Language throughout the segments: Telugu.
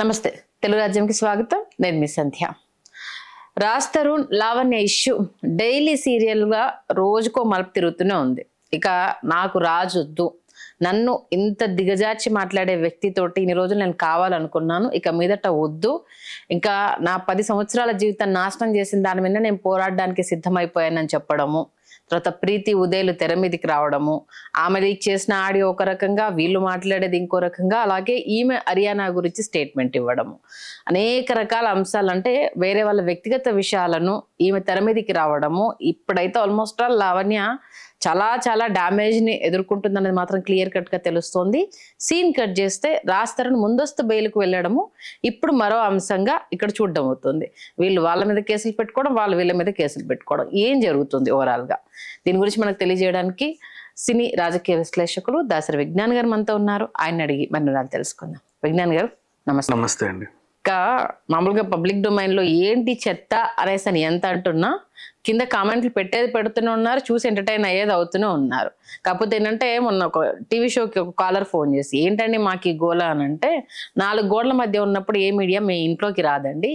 నమస్తే తెలుగు రాజ్యంకి స్వాగతం నేను మీ సంధ్య రాజ్ తరుణ్ లావణ్య ఇష్యూ డైలీ సీరియల్గా రోజుకో మలుపు తిరుగుతూనే ఉంది ఇక నాకు రాజు వద్దు నన్ను ఇంత దిగజార్చి మాట్లాడే వ్యక్తితోటి ఇన్ని రోజులు నేను కావాలనుకున్నాను ఇక మీదట వద్దు ఇంకా నా పది సంవత్సరాల జీవితాన్ని నాశనం చేసిన దాని మీద నేను పోరాడడానికి సిద్ధమైపోయానని చెప్పడము తర్వాత ప్రీతి ఉదయలు తెర మీదకి రావడము ఆమె లీక్ చేసిన ఆడియో ఒక రకంగా వీళ్ళు మాట్లాడేది ఇంకో రకంగా అలాగే ఈమె హర్యానా గురించి స్టేట్మెంట్ ఇవ్వడము అనేక రకాల అంశాలు అంటే వేరే వాళ్ళ వ్యక్తిగత విషయాలను ఈమె తెర మీదకి రావడము ఇప్పుడైతే ఆల్మోస్ట్ ఆల్ లావణ్య చాలా చాలా డ్యామేజ్ని అనేది మాత్రం క్లియర్ కట్గా తెలుస్తోంది సీన్ కట్ చేస్తే రాస్తారని ముందస్తు బెయిల్కు వెళ్ళడము ఇప్పుడు మరో అంశంగా ఇక్కడ చూడడం అవుతుంది వీళ్ళు వాళ్ళ మీద కేసులు పెట్టుకోవడం వాళ్ళు వీళ్ళ మీద కేసులు పెట్టుకోవడం ఏం జరుగుతుంది ఓవరాల్గా దీని గురించి మనకు తెలియజేయడానికి సినీ రాజకీయ విశ్లేషకులు దాసరి విజ్ఞాన్ గారు మనతో ఉన్నారు ఆయన అడిగి మరి నాకు తెలుసుకుందాం విజ్ఞాన్ గారు నమస్తే నమస్తే అండి ఇంకా మామూలుగా పబ్లిక్ డొమైన్లో ఏంటి చెత్త అనేసి అని ఎంత అంటున్నా కింద కామెంట్లు పెట్టేది పెడుతూనే ఉన్నారు చూసి ఎంటర్టైన్ అయ్యేది అవుతూనే ఉన్నారు కాకపోతే ఏంటంటే మొన్న ఒక టీవీ షోకి ఒక కాలర్ ఫోన్ చేసి ఏంటండి మాకు ఈ గోళ అని అంటే నాలుగు గోడల మధ్య ఉన్నప్పుడు ఏ మీడియా మీ ఇంట్లోకి రాదండి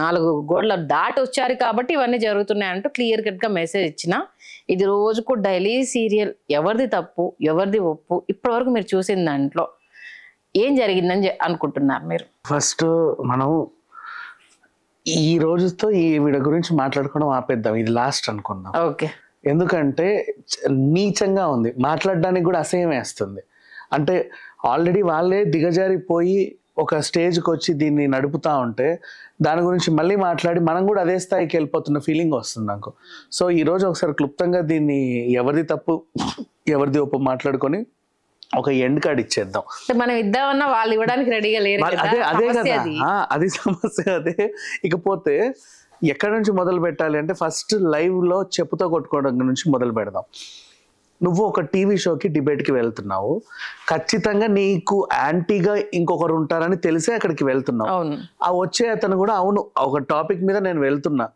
నాలుగు గోడల దాటి వచ్చారు కాబట్టి ఇవన్నీ జరుగుతున్నాయి అంటూ క్లియర్ కట్గా మెసేజ్ ఇచ్చిన ఇది రోజుకు డైలీ సీరియల్ ఎవరిది తప్పు ఎవరిది ఒప్పు ఇప్పటివరకు మీరు చూసిన దాంట్లో ఏం జరిగిందని అనుకుంటున్నారు మీరు ఫస్ట్ మనం ఈ రోజుతో ఈ వీడి గురించి మాట్లాడుకోవడం ఆపేద్దాం ఇది లాస్ట్ అనుకుందాం ఓకే ఎందుకంటే నీచంగా ఉంది మాట్లాడడానికి కూడా అసహ్యం వేస్తుంది అంటే ఆల్రెడీ వాళ్ళే దిగజారిపోయి ఒక స్టేజ్కి వచ్చి దీన్ని నడుపుతా ఉంటే దాని గురించి మళ్ళీ మాట్లాడి మనం కూడా అదే స్థాయికి వెళ్ళిపోతున్న ఫీలింగ్ వస్తుంది నాకు సో ఈరోజు ఒకసారి క్లుప్తంగా దీన్ని ఎవరిది తప్పు ఎవరిది ఒప్పు మాట్లాడుకొని ఒక ఎండ్ కార్డ్ ఇచ్చేద్దాం మనం ఇద్దామన్నా వాళ్ళు ఇవ్వడానికి రెడీగా లేరు అదే అదే కదా అది సమస్య అదే ఇకపోతే ఎక్కడి నుంచి మొదలు పెట్టాలి అంటే ఫస్ట్ లైవ్ లో చెప్పుతో కొట్టుకోవడం నుంచి మొదలు పెడదాం నువ్వు ఒక టీవీ షోకి డిబేట్కి వెళ్తున్నావు ఖచ్చితంగా నీకు యాంటీగా ఇంకొకరు ఉంటారని తెలిసే అక్కడికి వెళ్తున్నావు ఆ వచ్చే అతను కూడా అవును ఒక టాపిక్ మీద నేను వెళ్తున్నా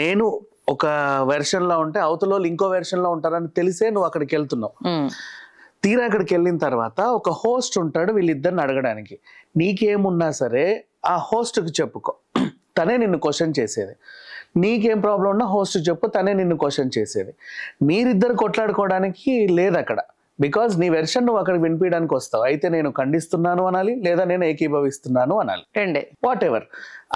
నేను ఒక వెర్షన్లో ఉంటే అవతల ఇంకో వెర్షన్లో ఉంటారని తెలిసే నువ్వు అక్కడికి వెళ్తున్నావు తీరా అక్కడికి వెళ్ళిన తర్వాత ఒక హోస్ట్ ఉంటాడు వీళ్ళిద్దరిని అడగడానికి నీకేమున్నా సరే ఆ హోస్ట్కి చెప్పుకో తనే నిన్ను క్వశ్చన్ చేసేది నీకేం ప్రాబ్లం ఉన్నా హోస్ట్ చెప్పు తనే నిన్ను క్వశ్చన్ చేసేది మీరిద్దరు కొట్లాడుకోవడానికి లేదు అక్కడ బికాజ్ నీ వెర్షన్ నువ్వు అక్కడ వినిపించడానికి వస్తావు అయితే నేను ఖండిస్తున్నాను అనాలి లేదా నేను ఏకీభవిస్తున్నాను అనాలి రెండే వాట్ ఎవర్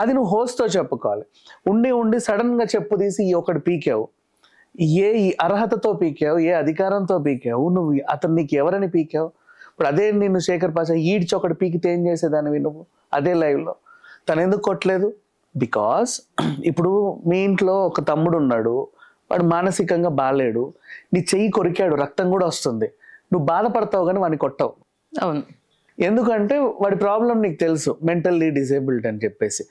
అది నువ్వు హోస్ట్తో చెప్పుకోవాలి ఉండి ఉండి సడన్గా చెప్పు తీసి ఈ ఒకటి పీకావు ఏ అర్హతతో పీకావు ఏ అధికారంతో పీకావు నువ్వు అతను నీకు ఎవరని పీకావు ఇప్పుడు అదే నిన్ను శేఖర్ పాస ఈడ్చి ఒకటి పీకితే ఏం చేసేదానివి నువ్వు అదే లైవ్లో తను ఎందుకు కొట్టలేదు బికాస్ ఇప్పుడు మీ ఇంట్లో ఒక తమ్ముడు ఉన్నాడు వాడు మానసికంగా బాగాలేడు నీ చెయ్యి కొరికాడు రక్తం కూడా వస్తుంది నువ్వు బాధపడతావు కానీ వాడిని కొట్టవు అవును ఎందుకంటే వాడి ప్రాబ్లం నీకు తెలుసు మెంటల్లీ డిసేబుల్డ్ అని చెప్పేసి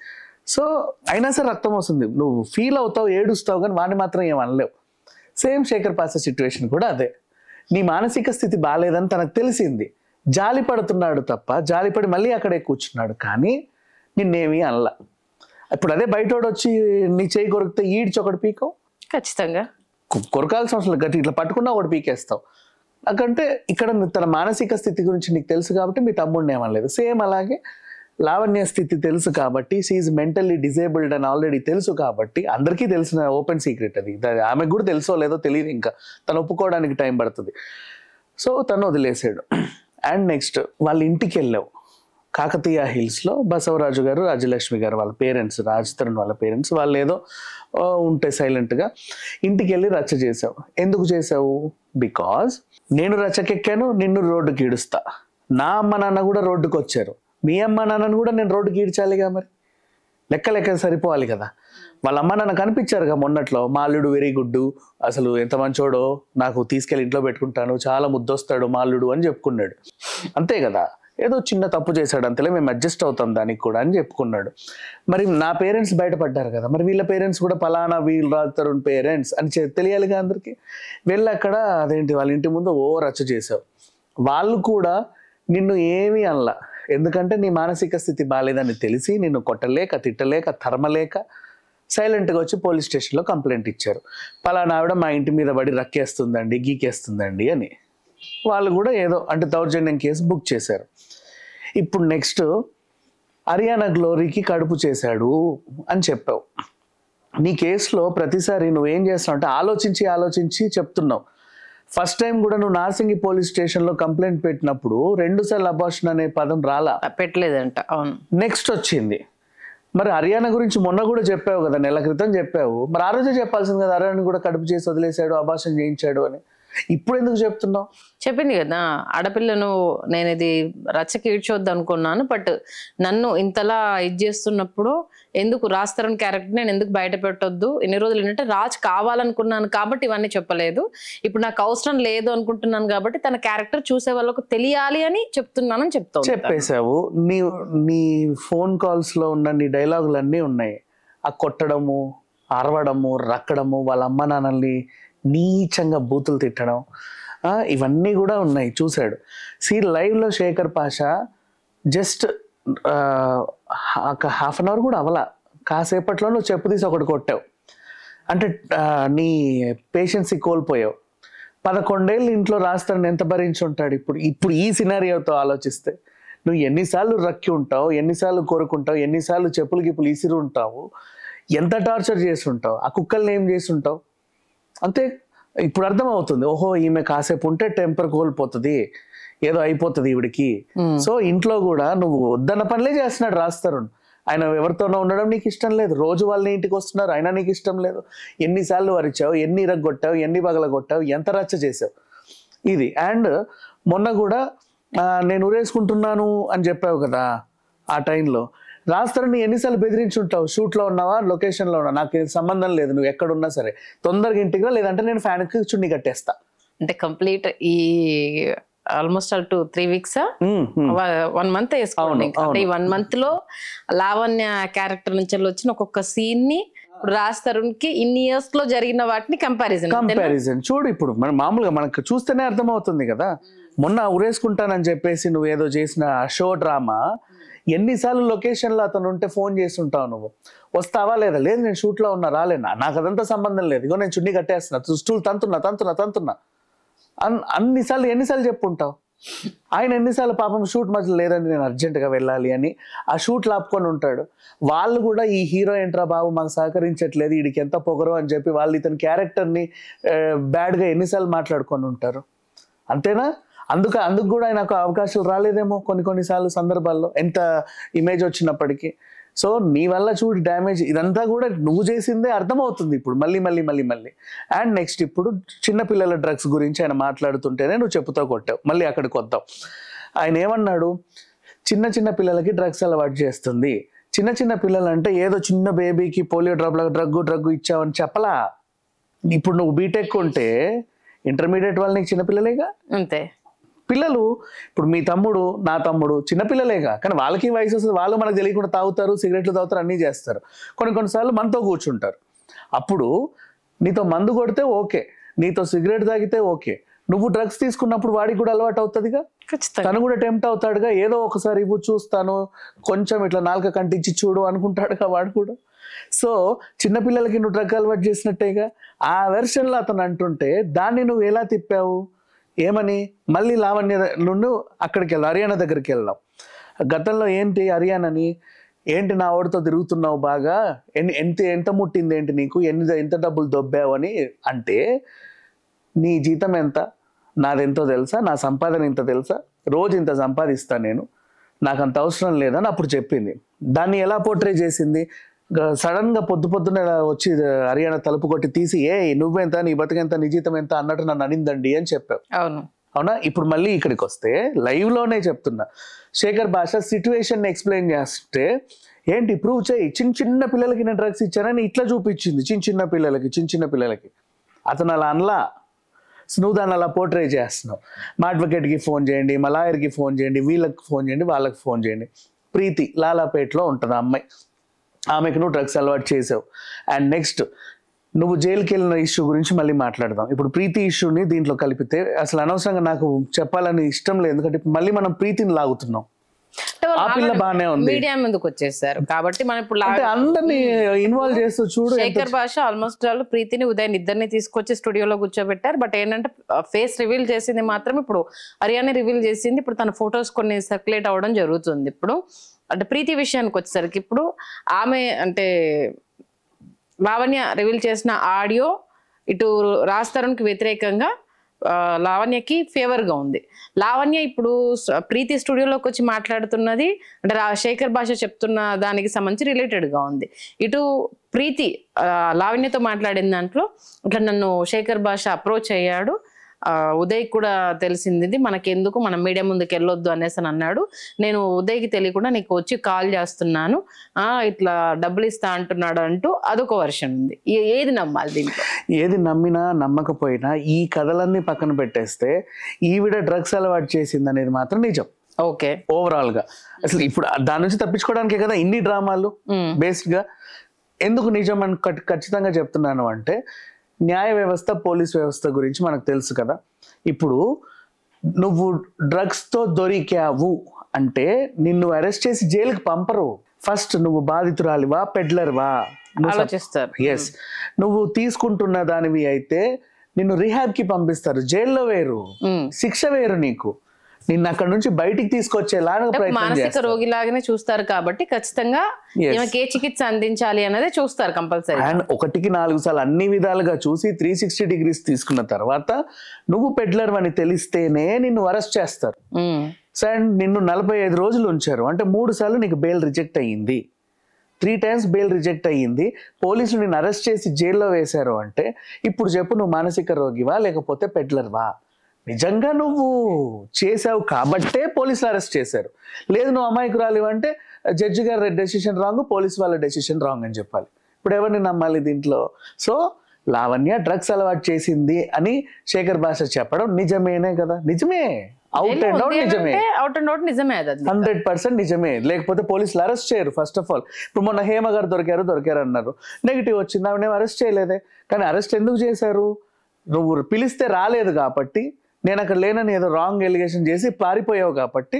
సో అయినా సరే రక్తం వస్తుంది నువ్వు ఫీల్ అవుతావు ఏడుస్తావు కానీ వాడిని మాత్రం ఏమనలేవు సేమ్ శేఖర్ పాస సిచ్యువేషన్ కూడా అదే నీ మానసిక స్థితి బాగాలేదని తనకు తెలిసింది జాలి పడుతున్నాడు తప్ప జాలిపడి మళ్ళీ అక్కడే కూర్చున్నాడు కానీ నిన్నేమీ అనలా ఇప్పుడు అదే బయటోడు వచ్చి నీ చేయి కొరికితే ఈడ్చి ఒకటి పీకో ఖచ్చితంగా కొరకాల్సిన అవసరం గట్టి ఇట్లా పట్టుకున్నా ఒకటి పీకేస్తావు అకంటే ఇక్కడ తన మానసిక స్థితి గురించి నీకు తెలుసు కాబట్టి మీ తమ్ముడిని ఏమనలేదు సేమ్ అలాగే లావణ్య స్థితి తెలుసు కాబట్టి షీఈ్ మెంటల్లీ డిజేబుల్డ్ అని ఆల్రెడీ తెలుసు కాబట్టి అందరికీ తెలిసిన ఓపెన్ సీక్రెట్ అది ఆమెకు కూడా తెలుసో లేదో తెలియదు ఇంకా తను ఒప్పుకోవడానికి టైం పడుతుంది సో తను వదిలేసాడు అండ్ నెక్స్ట్ వాళ్ళ ఇంటికి వెళ్ళావు కాకతీయ హిల్స్లో బసవరాజు గారు రాజలక్ష్మి గారు వాళ్ళ పేరెంట్స్ రాజతరణ్ వాళ్ళ పేరెంట్స్ వాళ్ళు ఏదో ఉంటే సైలెంట్గా ఇంటికి వెళ్ళి రచ్చ చేసావు ఎందుకు చేసావు బికాజ్ నేను రచ్చకెక్కాను నిన్ను రోడ్డుకి ఇడుస్తా నా అమ్మ నాన్న కూడా రోడ్డుకి వచ్చారు మీ అమ్మ నాన్నను కూడా నేను రోడ్డు గీడ్చాలిగా మరి లెక్క లెక్క సరిపోవాలి కదా వాళ్ళ అమ్మ నాన్న కనిపించారుగా మొన్నట్లో మా అల్లుడు వెరీ గుడ్డు అసలు ఎంత మంచోడో నాకు తీసుకెళ్ళి ఇంట్లో పెట్టుకుంటాను చాలా ముద్దొస్తాడు మా అల్లుడు అని చెప్పుకున్నాడు అంతే కదా ఏదో చిన్న తప్పు చేశాడు అంతలే మేము అడ్జస్ట్ అవుతాం దానికి కూడా అని చెప్పుకున్నాడు మరి నా పేరెంట్స్ బయటపడ్డారు కదా మరి వీళ్ళ పేరెంట్స్ కూడా పలానా వీళ్ళు రాస్తారు పేరెంట్స్ అని తెలియాలిగా అందరికీ వెళ్ళి అక్కడ అదేంటి వాళ్ళ ఇంటి ముందు ఓ రచ్చ చేసావు వాళ్ళు కూడా నిన్ను ఏమీ అనలా ఎందుకంటే నీ మానసిక స్థితి బాగాలేదని తెలిసి నిన్ను కొట్టలేక తిట్టలేక తరమలేక సైలెంట్గా వచ్చి పోలీస్ స్టేషన్లో కంప్లైంట్ ఇచ్చారు పలానా ఆవిడ మా ఇంటి మీద పడి రక్కేస్తుందండి గీకేస్తుందండి అని వాళ్ళు కూడా ఏదో అంటే దౌర్జన్యం కేసు బుక్ చేశారు ఇప్పుడు నెక్స్ట్ హర్యానా గ్లోరీకి కడుపు చేశాడు అని చెప్పావు నీ కేసులో ప్రతిసారి నువ్వేం చేస్తావు అంటే ఆలోచించి ఆలోచించి చెప్తున్నావు ఫస్ట్ టైం కూడా నువ్వు నార్సింగి పోలీస్ స్టేషన్ లో కంప్లైంట్ పెట్టినప్పుడు రెండు సార్లు అబార్షన్ అనే పదం రాలా పెట్టలేదంట అవును నెక్స్ట్ వచ్చింది మరి హర్యానా గురించి మొన్న కూడా చెప్పావు కదా నెల క్రితం చెప్పావు మరి ఆ రోజే చెప్పాల్సింది కదా హర్యానా కూడా కడుపు చేసి వదిలేశాడు అబార్షన్ చేయించాడు అని ఇప్పుడు ఎందుకు చెప్తున్నావు చెప్పింది కదా ఆడపిల్లను నేను ఇది రచ్చకి ఈడ్చొద్దు అనుకున్నాను బట్ నన్ను ఇంతలా ఇది చేస్తున్నప్పుడు ఎందుకు రాజ్ తరుణ్ క్యారెక్టర్ నేను ఎందుకు బయట పెట్టొద్దు ఇన్ని రోజులు ఏంటంటే రాజ్ కావాలనుకున్నాను కాబట్టి ఇవన్నీ చెప్పలేదు ఇప్పుడు నాకు అవసరం లేదు అనుకుంటున్నాను కాబట్టి తన క్యారెక్టర్ చూసే వాళ్ళకు తెలియాలి అని చెప్తున్నానని చెప్తావు చెప్పేశావు నీ నీ ఫోన్ కాల్స్ లో ఉన్న నీ అన్నీ ఉన్నాయి ఆ కొట్టడము అరవడము రక్కడము వాళ్ళ అమ్మ నాన్నల్ని నీచంగా బూతులు తిట్టడం ఇవన్నీ కూడా ఉన్నాయి చూశాడు సీ లైవ్లో శేఖర్ పాషా జస్ట్ ఒక హాఫ్ అన్ అవర్ కూడా అవలా కాసేపట్లో నువ్వు చెప్పు తీసి ఒకటి కొట్టావు అంటే నీ పేషెన్సీ కోల్పోయావు పదకొండేళ్ళు ఇంట్లో రాస్తాను ఎంత భరించి ఉంటాడు ఇప్పుడు ఇప్పుడు ఈ సినారియోతో ఆలోచిస్తే నువ్వు ఎన్నిసార్లు రక్కి ఉంటావు ఎన్నిసార్లు కోరుకుంటావు ఎన్నిసార్లు చెప్పులు గిప్పులు ఇసిరి ఉంటావు ఎంత టార్చర్ చేసి ఉంటావు ఆ కుక్కల్ని ఏం చేసి ఉంటావు అంతే ఇప్పుడు అర్థమవుతుంది ఓహో ఈమె కాసేపు ఉంటే టెంపర్ కోల్పోతుంది ఏదో అయిపోతుంది ఈవిడికి సో ఇంట్లో కూడా నువ్వు వద్దన్న పనులే చేస్తున్నాడు రాస్తారు ఆయన ఎవరితోనో ఉండడం నీకు ఇష్టం లేదు రోజు వాళ్ళని ఇంటికి వస్తున్నారు అయినా నీకు ఇష్టం లేదు ఎన్నిసార్లు వరిచావు ఎన్ని ఇరగొట్టావు ఎన్ని పగలగొట్టావు ఎంత రచ్చ చేసావు ఇది అండ్ మొన్న కూడా నేను ఊరేసుకుంటున్నాను అని చెప్పావు కదా ఆ టైంలో రాస్తారని ఎన్నిసార్లు బెదిరించి బెదిరించుంటావు షూట్లో ఉన్నావా లొకేషన్లో ఉన్నావు నాకు సంబంధం లేదు నువ్వు ఎక్కడున్నా సరే తొందరగా ఇంటికి లేదంటే నేను ఫ్యాన్కి చున్ని కట్టేస్తా అంటే కంప్లీట్ ఈ almost all two three weeks one month వేసుకోండి అంటే ఈ వన్ మంత్ లో లావణ్య క్యారెక్టర్ నుంచి వచ్చిన ఒక్కొక్క సీన్ ని రాస్తారుకి ఇన్ని ఇయర్స్ లో జరిగిన వాటిని కంపారిజన్ కంపారిజన్ చూడు ఇప్పుడు మనం మామూలుగా మనకు చూస్తేనే అర్థమవుతుంది కదా మొన్న ఉరేసుకుంటానని చెప్పేసి నువ్వు ఏదో చేసిన షో డ్రామా ఎన్నిసార్లు లొకేషన్లో అతను ఉంటే ఫోన్ చేస్తుంటావు నువ్వు వస్తావా లేదా లేదు నేను షూట్లో ఉన్నా రాలేనా నాకు అదంతా సంబంధం లేదు ఇగో నేను చున్నీ కట్టేస్తున్నా దుస్తులు తంతున్నా తంతున్నా తంతున్నా అన్ అన్నిసార్లు ఎన్నిసార్లు చెప్పుంటావు ఆయన ఎన్నిసార్లు పాపం షూట్ మధ్యలో లేదని నేను అర్జెంటుగా వెళ్ళాలి అని ఆ షూట్ లాపుకొని ఉంటాడు వాళ్ళు కూడా ఈ హీరో ఏంట్రా బాబు మాకు సహకరించట్లేదు వీడికి ఎంత పొగరు అని చెప్పి వాళ్ళు ఇతని క్యారెక్టర్ని బ్యాడ్గా ఎన్నిసార్లు మాట్లాడుకొని ఉంటారు అంతేనా అందుకు అందుకు కూడా నాకు అవకాశాలు రాలేదేమో కొన్ని కొన్నిసార్లు సందర్భాల్లో ఎంత ఇమేజ్ వచ్చినప్పటికీ సో నీ వల్ల చూడు డ్యామేజ్ ఇదంతా కూడా నువ్వు చేసిందే అర్థమవుతుంది ఇప్పుడు మళ్ళీ మళ్ళీ మళ్ళీ మళ్ళీ అండ్ నెక్స్ట్ ఇప్పుడు చిన్నపిల్లల డ్రగ్స్ గురించి ఆయన మాట్లాడుతుంటేనే నువ్వు చెప్పుతో కొట్టావు మళ్ళీ అక్కడికి వద్దాం ఆయన ఏమన్నాడు చిన్న చిన్న పిల్లలకి డ్రగ్స్ అలవాటు చేస్తుంది చిన్న చిన్న పిల్లలు అంటే ఏదో చిన్న బేబీకి పోలియో డ్రాప్ల డ్రగ్ డ్రగ్ ఇచ్చావని చెప్పలా ఇప్పుడు నువ్వు బీటెక్ ఉంటే ఇంటర్మీడియట్ వాళ్ళ నీకు చిన్నపిల్లలేగా అంతే పిల్లలు ఇప్పుడు మీ తమ్ముడు నా తమ్ముడు చిన్నపిల్లలేగా కానీ వాళ్ళకి వయసు వస్తుంది వాళ్ళు మనకు తెలియకుండా తాగుతారు సిగరెట్లు తాగుతారు అన్నీ చేస్తారు కొన్ని కొన్నిసార్లు మనతో కూర్చుంటారు అప్పుడు నీతో మందు కొడితే ఓకే నీతో సిగరెట్ తాగితే ఓకే నువ్వు డ్రగ్స్ తీసుకున్నప్పుడు వాడికి కూడా అలవాటు అవుతుందిగా తను కూడా టెంప్ట్ అవుతాడుగా ఏదో ఒకసారి ఇవ్వు చూస్తాను కొంచెం ఇట్లా నాలుక కంటించి చూడు అనుకుంటాడుగా వాడు కూడా సో చిన్నపిల్లలకి నువ్వు డ్రగ్ అలవాటు చేసినట్టేగా ఆ వెర్షన్లో అతను అంటుంటే దాన్ని నువ్వు ఎలా తిప్పావు ఏమని మళ్ళీ లావణ్య నుండి అక్కడికి వెళ్ళాం హర్యానా దగ్గరికి వెళ్ళాం గతంలో ఏంటి హర్యానాని ఏంటి నా ఓడితో తిరుగుతున్నావు బాగా ఎన్ని ఎంత ఎంత ముట్టింది ఏంటి నీకు ఎన్ని ఎంత డబ్బులు దొబ్బావు అని అంటే నీ జీతం ఎంత నాదెంతో తెలుసా నా సంపాదన ఇంత తెలుసా రోజు ఇంత సంపాదిస్తాను నేను నాకు అంత అవసరం లేదని అప్పుడు చెప్పింది దాన్ని ఎలా పోర్ట్రే చేసింది సడన్ గా పొద్దు పొద్దున వచ్చి హర్యానా తలుపు కొట్టి తీసి ఏ నువ్వెంత నీ బతుకెంత నీ జీతం ఎంత అన్నట్టు నన్ను అనిందండి అని చెప్పావు అవును అవునా ఇప్పుడు మళ్ళీ ఇక్కడికి వస్తే లైవ్ లోనే చెప్తున్నా శేఖర్ భాష సిచ్యువేషన్ ఎక్స్ప్లెయిన్ చేస్తే ఏంటి ప్రూవ్ చేయి చిన్న చిన్న పిల్లలకి నేను డ్రగ్స్ ఇచ్చానని ఇట్లా చూపించింది చిన్న చిన్న పిల్లలకి చిన్న చిన్న పిల్లలకి అతను అలా అనలా నువ్వు దాన్ని అలా పోర్ట్రే చేస్తున్నావు మా అడ్వకేట్కి ఫోన్ చేయండి మా లాయర్కి ఫోన్ చేయండి వీళ్ళకి ఫోన్ చేయండి వాళ్ళకి ఫోన్ చేయండి ప్రీతి లాలాపేటలో ఉంటుంది అమ్మాయి ఆమెకు నువ్వు డ్రగ్స్ అలవాటు చేసావు అండ్ నెక్స్ట్ నువ్వు జైలుకి వెళ్ళిన ఇష్యూ గురించి మళ్ళీ మాట్లాడదాం ఇప్పుడు ప్రీతి ఇష్యూని దీంట్లో కలిపితే అసలు అనవసరంగా నాకు చెప్పాలని ఇష్టం లేదు ఎందుకంటే మళ్ళీ మనం ప్రీతిని లాగుతున్నాం పిల్ల ఉంది ముందుకు వచ్చేసారు కాబట్టి మనం ఇప్పుడు ఇన్వాల్వ్ చూడు శేఖర్ భాష ఆల్మోస్ట్ ప్రీతిని ఉదయం ఇద్దరిని తీసుకొచ్చి స్టూడియోలో కూర్చోబెట్టారు బట్ ఏంటంటే ఫేస్ రివీల్ చేసింది మాత్రం ఇప్పుడు హర్యానా రివీల్ చేసింది ఇప్పుడు తన ఫొటోస్ కొన్ని సర్క్యులేట్ అవడం జరుగుతుంది ఇప్పుడు అంటే ప్రీతి విషయానికి వచ్చేసరికి ఇప్పుడు ఆమె అంటే లావణ్య రివీల్ చేసిన ఆడియో ఇటు రాజ్ తరుణ్కి వ్యతిరేకంగా లావణ్యకి ఫేవర్గా ఉంది లావణ్య ఇప్పుడు ప్రీతి స్టూడియోలోకి వచ్చి మాట్లాడుతున్నది అంటే శేఖర్ భాష చెప్తున్న దానికి సంబంధించి రిలేటెడ్గా ఉంది ఇటు ప్రీతి లావణ్యతో మాట్లాడిన దాంట్లో ఇట్లా నన్ను శేఖర్ భాష అప్రోచ్ అయ్యాడు ఉదయ్ కూడా తెలిసింది మనకెందుకు మనం మీడియా ముందుకు వెళ్ళొద్దు అనేసి అని అన్నాడు నేను ఉదయ్కి తెలియకుండా నీకు వచ్చి కాల్ చేస్తున్నాను ఇట్లా డబ్బులు ఇస్తా అంటున్నాడు అంటూ అదొక వర్షన్ ఉంది ఏది నమ్మాలి దీనికి ఏది నమ్మినా నమ్మకపోయినా ఈ కథలన్నీ పక్కన పెట్టేస్తే ఈవిడ డ్రగ్స్ అలవాటు చేసింది అనేది మాత్రం నిజం ఓకే ఓవరాల్ గా అసలు ఇప్పుడు దాని నుంచి తప్పించుకోవడానికే కదా ఇన్ని డ్రామాలు బేస్డ్ గా ఎందుకు నిజం అని ఖచ్చితంగా చెప్తున్నాను అంటే న్యాయ వ్యవస్థ పోలీస్ వ్యవస్థ గురించి మనకు తెలుసు కదా ఇప్పుడు నువ్వు డ్రగ్స్తో దొరికావు అంటే నిన్ను అరెస్ట్ చేసి జైలుకి పంపరు ఫస్ట్ నువ్వు బాధితురాలివా పెడ్లర్వా ఆలోచిస్తారు ఎస్ నువ్వు తీసుకుంటున్న దానివి అయితే నిన్ను కి పంపిస్తారు జైల్లో వేరు శిక్ష వేరు నీకు నిన్న అక్కడ నుంచి బయటికి తీసుకొచ్చేలాగా మానసిక రోగి లాగానే చూస్తారు కాబట్టి ఖచ్చితంగా ఏ చికిత్స అందించాలి అనేది చూస్తారు కంపల్సరీ అండ్ ఒకటికి నాలుగు సార్లు అన్ని విధాలుగా చూసి త్రీ సిక్స్టీ డిగ్రీస్ తీసుకున్న తర్వాత నువ్వు పెడ్లర్ అని తెలిస్తేనే నిన్ను అరెస్ట్ చేస్తారు అండ్ నిన్ను నలభై ఐదు రోజులు ఉంచారు అంటే మూడు సార్లు నీకు బెయిల్ రిజెక్ట్ అయ్యింది త్రీ టైమ్స్ బెయిల్ రిజెక్ట్ అయ్యింది పోలీసులు నిన్ను అరెస్ట్ చేసి జైల్లో వేశారు అంటే ఇప్పుడు చెప్పు నువ్వు మానసిక రోగివా లేకపోతే పెడ్లర్వా నిజంగా నువ్వు చేసావు కాబట్టే పోలీసులు అరెస్ట్ చేశారు లేదు నువ్వు అమాయకురాలు అంటే జడ్జి గారు డెసిషన్ రాంగ్ పోలీస్ వాళ్ళ డెసిషన్ రాంగ్ అని చెప్పాలి ఇప్పుడు ఎవరిని నమ్మాలి దీంట్లో సో లావణ్య డ్రగ్స్ అలవాటు చేసింది అని శేఖర్ భాష చెప్పడం నిజమేనే కదా నిజమే అవుట్ అండ్ అవుట్ నిజమే అవుట్ అండ్ అవుట్ నిజమే హండ్రెడ్ పర్సెంట్ నిజమే లేకపోతే పోలీసులు అరెస్ట్ చేయరు ఫస్ట్ ఆఫ్ ఆల్ ఇప్పుడు మొన్న హేమ గారు దొరికారు దొరికారు అన్నారు నెగిటివ్ వచ్చింది ఆవిడ అరెస్ట్ చేయలేదే కానీ అరెస్ట్ ఎందుకు చేశారు నువ్వు పిలిస్తే రాలేదు కాబట్టి నేను అక్కడ లేనని ఏదో రాంగ్ ఎలిగేషన్ చేసి పారిపోయావు కాబట్టి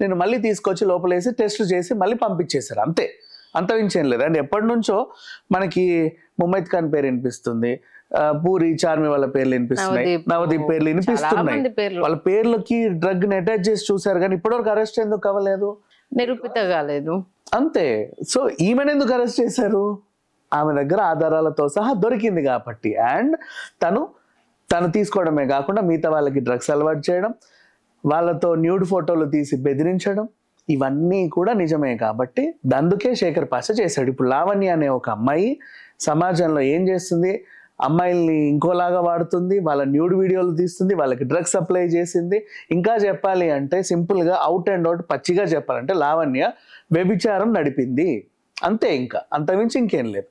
నేను మళ్ళీ తీసుకొచ్చి లోపలేసి టెస్ట్ చేసి మళ్ళీ పంపించేశారు అంతే అంతవించేం లేదు అండ్ ఎప్పటి నుంచో మనకి ముమ్మైద్ ఖాన్ పేరు వినిపిస్తుంది పూరి చార్మి వాళ్ళ పేర్లు వినిపిస్తున్నాయి నవదీప్ పేర్లు వినిపిస్తున్నాయి వాళ్ళ పేర్లకి డ్రగ్ ని అటాచ్ చేసి చూసారు కానీ ఇప్పటివరకు అరెస్ట్ ఎందుకు కావలేదు నిరూపిత కాలేదు అంతే సో ఈమెను ఎందుకు అరెస్ట్ చేశారు ఆమె దగ్గర ఆధారాలతో సహా దొరికింది కాబట్టి అండ్ తను తను తీసుకోవడమే కాకుండా మిగతా వాళ్ళకి డ్రగ్స్ అలవాటు చేయడం వాళ్ళతో న్యూడ్ ఫోటోలు తీసి బెదిరించడం ఇవన్నీ కూడా నిజమే కాబట్టి అందుకే శేఖర్ పాస చేశాడు ఇప్పుడు లావణ్య అనే ఒక అమ్మాయి సమాజంలో ఏం చేస్తుంది అమ్మాయిల్ని ఇంకోలాగా వాడుతుంది వాళ్ళ న్యూడ్ వీడియోలు తీస్తుంది వాళ్ళకి డ్రగ్స్ అప్లై చేసింది ఇంకా చెప్పాలి అంటే సింపుల్గా అవుట్ అండ్ అవుట్ పచ్చిగా చెప్పాలంటే లావణ్య వ్యభిచారం నడిపింది అంతే ఇంకా అంతమించి ఇంకేం లేదు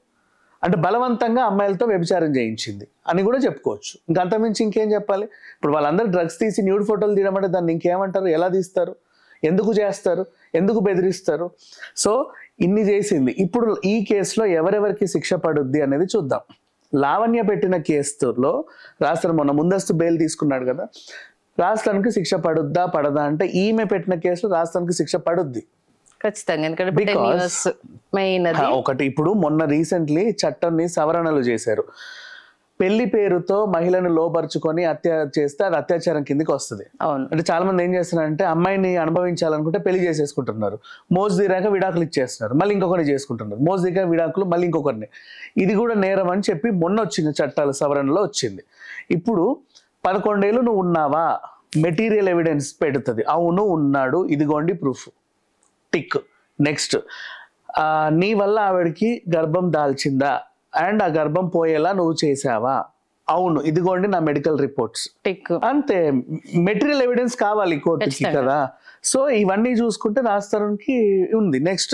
అంటే బలవంతంగా అమ్మాయిలతో వ్యభిచారం చేయించింది అని కూడా చెప్పుకోవచ్చు ఇంకా మించి ఇంకేం చెప్పాలి ఇప్పుడు వాళ్ళందరూ డ్రగ్స్ తీసి న్యూడ్ ఫోటోలు తీయడం దాన్ని ఇంకేమంటారు ఎలా తీస్తారు ఎందుకు చేస్తారు ఎందుకు బెదిరిస్తారు సో ఇన్ని చేసింది ఇప్పుడు ఈ కేసులో ఎవరెవరికి శిక్ష పడుద్ది అనేది చూద్దాం లావణ్య పెట్టిన కేసులో రాస్తారు మొన్న ముందస్తు బెయిల్ తీసుకున్నాడు కదా రాష్ట్రానికి శిక్ష పడుద్దా పడదా అంటే ఈమె పెట్టిన కేసులో రాష్ట్రానికి శిక్ష పడుద్ది ఖచ్చితంగా ఎందుకంటే మెయిన్ ఒకటి ఇప్పుడు మొన్న రీసెంట్లీ చట్టాన్ని సవరణలు చేశారు పెళ్లి పేరుతో మహిళను లోపరుచుకొని హత్య చేస్తే అది అత్యాచారం కిందకి వస్తుంది అంటే చాలా మంది ఏం చేస్తున్నారంటే అమ్మాయిని అనుభవించాలనుకుంటే పెళ్లి చేసేసుకుంటున్నారు మోజు తీరాక విడాకులు ఇచ్చేస్తున్నారు మళ్ళీ ఇంకొకరిని చేసుకుంటున్నారు మోజు దిగా విడాకులు మళ్ళీ ఇంకొకరిని ఇది కూడా నేరం అని చెప్పి మొన్న వచ్చింది చట్టాల సవరణలో వచ్చింది ఇప్పుడు పదకొండేళ్ళు నువ్వు ఉన్నావా మెటీరియల్ ఎవిడెన్స్ పెడుతుంది అవును ఉన్నాడు ఇదిగోండి ప్రూఫ్ టిక్ నెక్స్ట్ నీ వల్ల ఆవిడకి గర్భం దాల్చిందా అండ్ ఆ గర్భం పోయేలా నువ్వు చేసావా అవును ఇదిగోండి నా మెడికల్ రిపోర్ట్స్ అంతే మెటీరియల్ ఎవిడెన్స్ కావాలి కోర్టుకి కదా సో ఇవన్నీ చూసుకుంటే రాస్తారుకి ఉంది నెక్స్ట్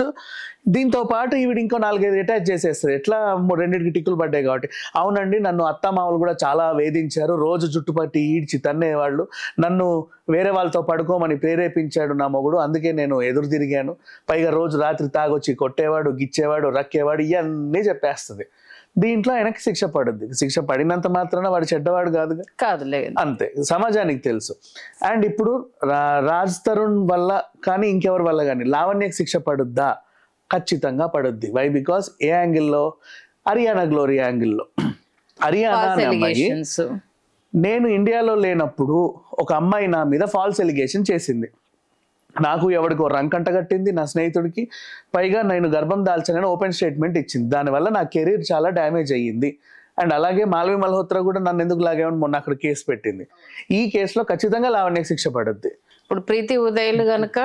దీంతో పాటు ఈవిడ ఇంకో నాలుగైదు అటాచ్ చేసేస్తారు ఎట్లా రెండింటికి టిక్కులు పడ్డాయి కాబట్టి అవునండి నన్ను అత్తమామలు కూడా చాలా వేధించారు రోజు జుట్టుపట్టి ఈడ్చి తన్నేవాళ్ళు నన్ను వేరే వాళ్ళతో పడుకోమని ప్రేరేపించాడు నా మొగుడు అందుకే నేను ఎదురు తిరిగాను పైగా రోజు రాత్రి తాగొచ్చి కొట్టేవాడు గిచ్చేవాడు రక్కేవాడు ఇవన్నీ చెప్పేస్తుంది దీంట్లో ఆయనకి శిక్ష పడుద్ది శిక్ష పడినంత మాత్రాన వాడు చెడ్డవాడు కాదుగా కాదులే అంతే సమాజానికి తెలుసు అండ్ ఇప్పుడు రాజ్ తరుణ్ వల్ల కానీ ఇంకెవరి వల్ల కానీ లావణ్యకి శిక్ష పడుద్దా ఖచ్చితంగా పడుద్ది వై బికాస్ ఏ యాంగిల్లో హరియానా గ్లోరీ యాంగిల్లో హరియానా అమ్మాయి నేను ఇండియాలో లేనప్పుడు ఒక అమ్మాయి నా మీద ఫాల్స్ ఎలిగేషన్ చేసింది నాకు ఎవరికో రంకంట కట్టింది నా స్నేహితుడికి పైగా నేను గర్భం దాల్చానని ఓపెన్ స్టేట్మెంట్ ఇచ్చింది దానివల్ల నా కెరీర్ చాలా డ్యామేజ్ అయ్యింది అండ్ అలాగే మాల్వి మల్హోత్రా కూడా నన్ను ఎందుకు లాగేమని మొన్న అక్కడ కేసు పెట్టింది ఈ కేసులో ఖచ్చితంగా లావణ్యకి శిక్ష పడుద్ది ఇప్పుడు ప్రీతి ఉదయలు గనక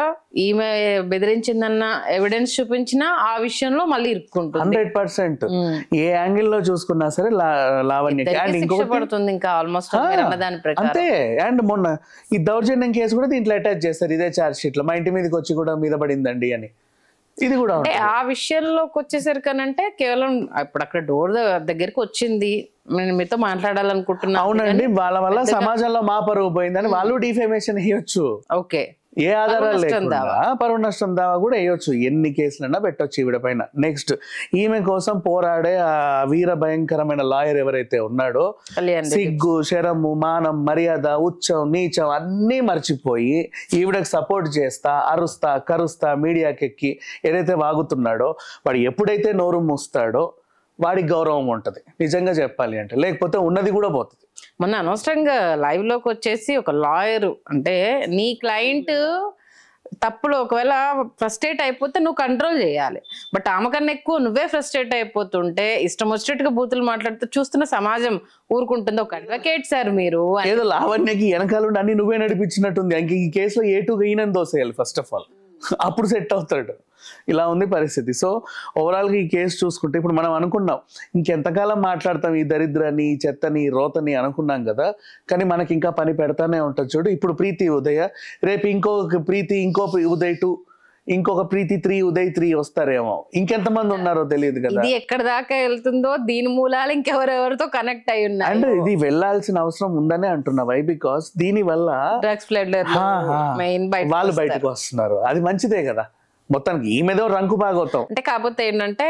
ఈమె బెదిరించిందన్న ఎవిడెన్స్ చూపించినా ఆ విషయంలో మళ్ళీ ఇరుక్కుంటుంది హండ్రెడ్ పర్సెంట్ ఏ యాంగిల్ లో చూసుకున్నా సరే లావణ్య ఇంకా అంతే అండ్ మొన్న ఈ దౌర్జన్యం కేసు కూడా దీంట్లో అటాచ్ చేస్తారు ఇదే ఛార్జ్ షీట్ లో మా ఇంటి మీదకి వచ్చి కూడా మీద పడిందండి అని ఇది కూడా అంటే ఆ విషయంలోకి వచ్చేసరికి అంటే కేవలం ఇప్పుడు అక్కడ డోర్ దగ్గరికి వచ్చింది నేను మీతో మాట్లాడాలనుకుంటున్నా అవునండి వాళ్ళ వల్ల సమాజంలో మా పరువు పోయిందని వాళ్ళు డిఫేమేషన్ ఇవ్వచ్చు ఓకే ఏ ఆధారాలు లేకుండా పరువు నష్టం దావా కూడా వేయొచ్చు ఎన్ని కేసులైనా పెట్టొచ్చు ఈవిడ పైన నెక్స్ట్ ఈమె కోసం పోరాడే ఆ వీర భయంకరమైన లాయర్ ఎవరైతే ఉన్నాడో సిగ్గు శరము మానం మర్యాద ఉచ్చం నీచం అన్నీ మర్చిపోయి ఈవిడకి సపోర్ట్ చేస్తా అరుస్తా కరుస్తా మీడియాకెక్కి ఏదైతే వాగుతున్నాడో వాడు ఎప్పుడైతే నోరు మూస్తాడో వాడికి గౌరవం ఉంటుంది నిజంగా చెప్పాలి అంటే లేకపోతే ఉన్నది కూడా పోతుంది మొన్న అనవసరంగా లైవ్లోకి వచ్చేసి ఒక లాయరు అంటే నీ క్లయింట్ తప్పులు ఒకవేళ ఫ్రస్ట్రేట్ అయిపోతే నువ్వు కంట్రోల్ చేయాలి బట్ ఆమె కన్నా ఎక్కువ నువ్వే ఫ్రస్ట్రేట్ అయిపోతుంటే ఇష్టం వచ్చినట్టుగా బూతులు మాట్లాడుతూ చూస్తున్న సమాజం ఊరుకుంటుంది ఒక అడ్వకేట్ సార్ మీరు ఏదో లావణ్యకి వెనకాల అన్ని నువ్వే నడిపించినట్టుంది ఇంక ఈ కేసులో ఏ టూ గెయిన్ అని దోసేయాలి ఫస్ట్ ఆఫ్ ఆల్ అప్పుడు సెట్ అవుతాడు ఇలా ఉంది పరిస్థితి సో ఓవరాల్గా ఈ కేసు చూసుకుంటే ఇప్పుడు మనం అనుకున్నాం ఇంకెంతకాలం మాట్లాడతాం ఈ దరిద్రని చెత్తని రోతని అనుకున్నాం కదా కానీ మనకి ఇంకా పని పెడతానే ఉంటుంది చూడు ఇప్పుడు ప్రీతి ఉదయ రేపు ఇంకో ప్రీతి ఇంకో ఉదయ్ టూ ఇంకొక ప్రీతి త్రీ ఉదయ్ త్రీ వస్తారేమో ఇంకెంతమంది ఉన్నారో తెలియదు కదా ఎక్కడ దాకా వెళ్తుందో దీని మూలాలు ఇంకెవరెవరితో కనెక్ట్ అయి ఉన్నాయి అంటే ఇది వెళ్లాల్సిన అవసరం ఉందని అంటున్నా వై బికాస్ దీని వల్ల డ్రగ్స్ వాళ్ళు బయటకు వస్తున్నారు అది మంచిదే కదా మొత్తానికి ఈ మీదో రంకు బాగోతాం అంటే కాకపోతే ఏంటంటే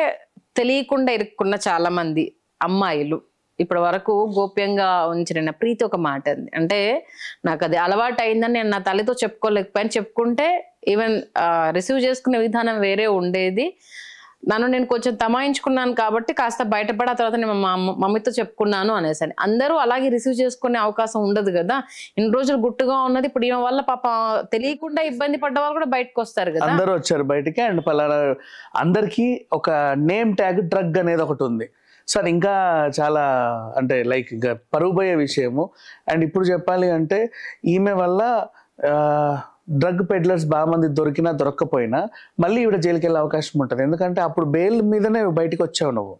తెలియకుండా ఇరుక్కున్న చాలా మంది అమ్మాయిలు ఇప్పటి వరకు గోప్యంగా ఉంచిన ప్రీతి ఒక మాట అంది అంటే నాకు అది అలవాటు అయిందని నేను నా తల్లితో చెప్పుకోలేకపోయాను చెప్పుకుంటే ఈవెన్ రిసీవ్ చేసుకునే విధానం వేరే ఉండేది నన్ను నేను కొంచెం తమాయించుకున్నాను కాబట్టి కాస్త బయటపడి తర్వాత నేను మా మమ్మీతో చెప్పుకున్నాను అని అందరూ అలాగే రిసీవ్ చేసుకునే అవకాశం ఉండదు కదా ఇన్ని రోజులు గుట్టుగా ఉన్నది ఇప్పుడు ఈమె వల్ల పాప తెలియకుండా ఇబ్బంది పడ్డ వాళ్ళు కూడా బయటకు వస్తారు కదా అందరూ వచ్చారు బయటికి అండ్ పలానా అందరికీ ఒక నేమ్ ట్యాగ్ డ్రగ్ అనేది ఒకటి ఉంది సార్ ఇంకా చాలా అంటే లైక్ ఇంకా విషయము అండ్ ఇప్పుడు చెప్పాలి అంటే ఈమె వల్ల డ్రగ్ పెడ్లర్స్ బాగా మంది దొరికినా దొరకకపోయినా మళ్ళీ ఈవిడ జైలుకి వెళ్ళే అవకాశం ఉంటుంది ఎందుకంటే అప్పుడు బెయిల్ మీదనే బయటకు వచ్చావు నువ్వు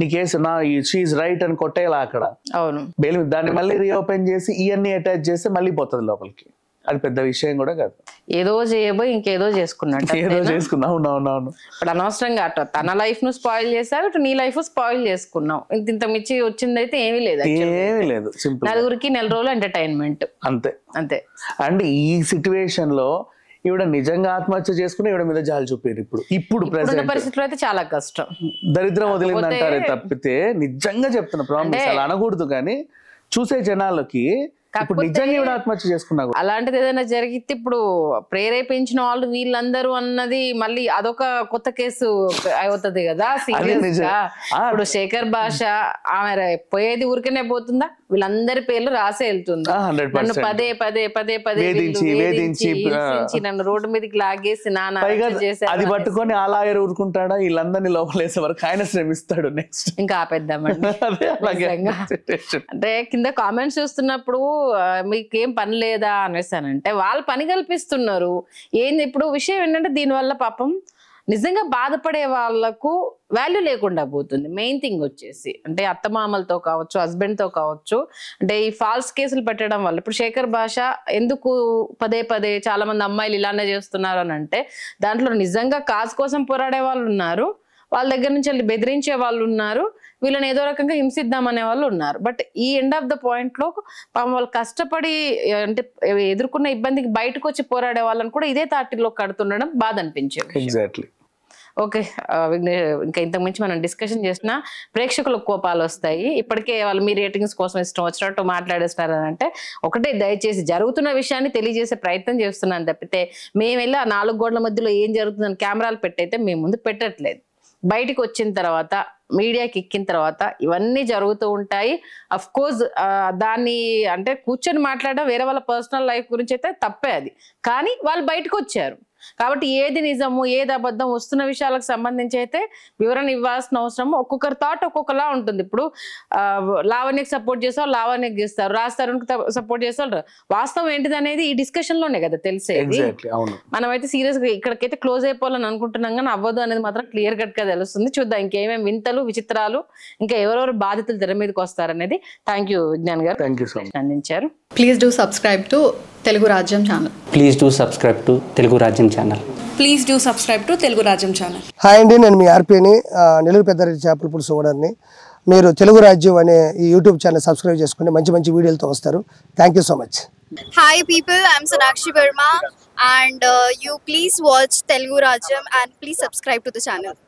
నీ కేసు నా షీఈ్ రైట్ అని కొట్టేయాలి అక్కడ అవును బెయిల్ దాన్ని మళ్ళీ రీఓపెన్ చేసి ఇవన్నీ అటాచ్ చేస్తే మళ్ళీ పోతుంది లోపలికి అది పెద్ద విషయం కూడా కాదు ఏదో చేయబోయి ఇంకేదో చేసుకున్నట్టు ఏదో చేసుకున్నావు అవునవునవును ఇప్పుడు అనవసరంగా అటు తన లైఫ్ ను స్పాయిల్ చేశారు ఇటు నీ లైఫ్ స్పాయిల్ చేసుకున్నావు ఇంత ఇంత మించి వచ్చింది అయితే ఏమీ లేదు ఏమీ లేదు సింపుల్ నలుగురికి నెల రోజులు ఎంటర్టైన్మెంట్ అంతే అంతే అండ్ ఈ సిచ్యువేషన్ లో ఈవిడ నిజంగా ఆత్మహత్య చేసుకుని ఈవిడ మీద జాలి చూపారు ఇప్పుడు ఇప్పుడు ప్రజెంట్ పరిస్థితుల్లో అయితే చాలా కష్టం దరిద్రం వదిలింది అంటారే తప్పితే నిజంగా చెప్తున్నా ప్రామిస్ అలా అనకూడదు కానీ చూసే జనాలకి అలాంటిది ఏదైనా జరిగితే ఇప్పుడు ప్రేరేపించిన వాళ్ళు వీళ్ళందరూ అన్నది మళ్ళీ అదొక కొత్త కేసు అవుతుంది కదా సీరియస్ ఇప్పుడు శేఖర్ భాష ఆమె పోయేది ఊరికనే పోతుందా వీళ్ళందరి పేర్లు రాసే వెళ్తుందా నన్ను పదే పదే పదే పదే వేధించి నన్ను రోడ్డు మీదకి లాగేసి నాన్న అది పట్టుకొని అలాగే ఊరుకుంటాడా వీళ్ళందరినీ లోపలేసే వరకు ఆయన శ్రమిస్తాడు నెక్స్ట్ ఇంకా ఆపేద్దామండి అంటే కింద కామెంట్స్ చూస్తున్నప్పుడు మీకేం పని లేదా అనేసానంటే వాళ్ళు పని కల్పిస్తున్నారు ఏంది ఇప్పుడు విషయం ఏంటంటే దీనివల్ల పాపం నిజంగా బాధపడే వాళ్ళకు వాల్యూ లేకుండా పోతుంది మెయిన్ థింగ్ వచ్చేసి అంటే అత్తమామలతో కావచ్చు హస్బెండ్తో కావచ్చు అంటే ఈ ఫాల్స్ కేసులు పెట్టడం వల్ల ఇప్పుడు శేఖర్ భాష ఎందుకు పదే పదే చాలామంది అమ్మాయిలు ఇలానే చేస్తున్నారు అని అంటే దాంట్లో నిజంగా కాజ్ కోసం పోరాడే వాళ్ళు ఉన్నారు వాళ్ళ దగ్గర నుంచి వెళ్ళి బెదిరించే వాళ్ళు ఉన్నారు వీళ్ళని ఏదో రకంగా హింసిద్దామనే వాళ్ళు ఉన్నారు బట్ ఈ ఎండ్ ఆఫ్ ద పాయింట్ పాపం వాళ్ళు కష్టపడి అంటే ఎదుర్కొన్న ఇబ్బందికి బయటకు వచ్చి పోరాడే వాళ్ళని కూడా ఇదే తాటిలో కడుతుండడం బాధ అనిపించేది ఎగ్జాక్ట్లీ ఓకే ఇంకా ఇంతకు మించి మనం డిస్కషన్ చేసిన ప్రేక్షకులకు కోపాలు వస్తాయి ఇప్పటికే వాళ్ళు మీ రేటింగ్స్ కోసం ఇష్టం వచ్చినట్టు మాట్లాడేస్తున్నారు అని అంటే ఒకటే దయచేసి జరుగుతున్న విషయాన్ని తెలియజేసే ప్రయత్నం చేస్తున్నాను తప్పితే మేము వెళ్ళి ఆ నాలుగు గోడల మధ్యలో ఏం జరుగుతుందని కెమెరాలు పెట్టయితే మేము ముందు పెట్టట్లేదు బయటకు వచ్చిన తర్వాత మీడియాకి ఎక్కిన తర్వాత ఇవన్నీ జరుగుతూ ఉంటాయి అఫ్ కోర్స్ దాన్ని అంటే కూర్చొని మాట్లాడడం వేరే వాళ్ళ పర్సనల్ లైఫ్ గురించి అయితే తప్పే అది కానీ వాళ్ళు బయటకు వచ్చారు కాబట్టి ఏది నిజము ఏది అబద్ధం వస్తున్న విషయాలకు సంబంధించి అయితే వివరణ ఇవ్వాల్సిన అవసరం ఒక్కొక్కరి థాట్ ఒక్కొక్కలా ఉంటుంది ఇప్పుడు లావణ్యకి సపోర్ట్ చేసే వాళ్ళు లావణ్యకి చేస్తారు రాజ్ సపోర్ట్ చేసే వాస్తవం ఏంటిది అనేది ఈ డిస్కషన్ లోనే కదా తెలిసేది మనమైతే సీరియస్ గా ఇక్కడికైతే క్లోజ్ అయిపోవాలని అనుకుంటున్నాం కానీ అవ్వదు అనేది మాత్రం క్లియర్ కట్ గా తెలుస్తుంది చూద్దాం ఇంకేమేమి వింతలు విచిత్రాలు ఇంకా ఎవరెవరు బాధితులు తెర మీదకి వస్తారనేది థ్యాంక్ యూ విజ్ఞాన్ గారు అందించారు please do subscribe to Telugu Rajyam channel please do subscribe to Telugu Rajyam channel please do subscribe to Telugu Rajyam channel hi అండి నేను మీ ఆర్పిని నెల్లూరు పెద్దారెడ్డి చేపల పులుసు ఓనర్ని మీరు తెలుగు రాజ్యం అనే ఈ యూట్యూబ్ ఛానల్ సబ్స్క్రైబ్ చేసుకుని మంచి మంచి వీడియోలతో వస్తారు thank so much hi people I'm Sonakshi Varma and you please watch Telugu Rajyam and please subscribe to the channel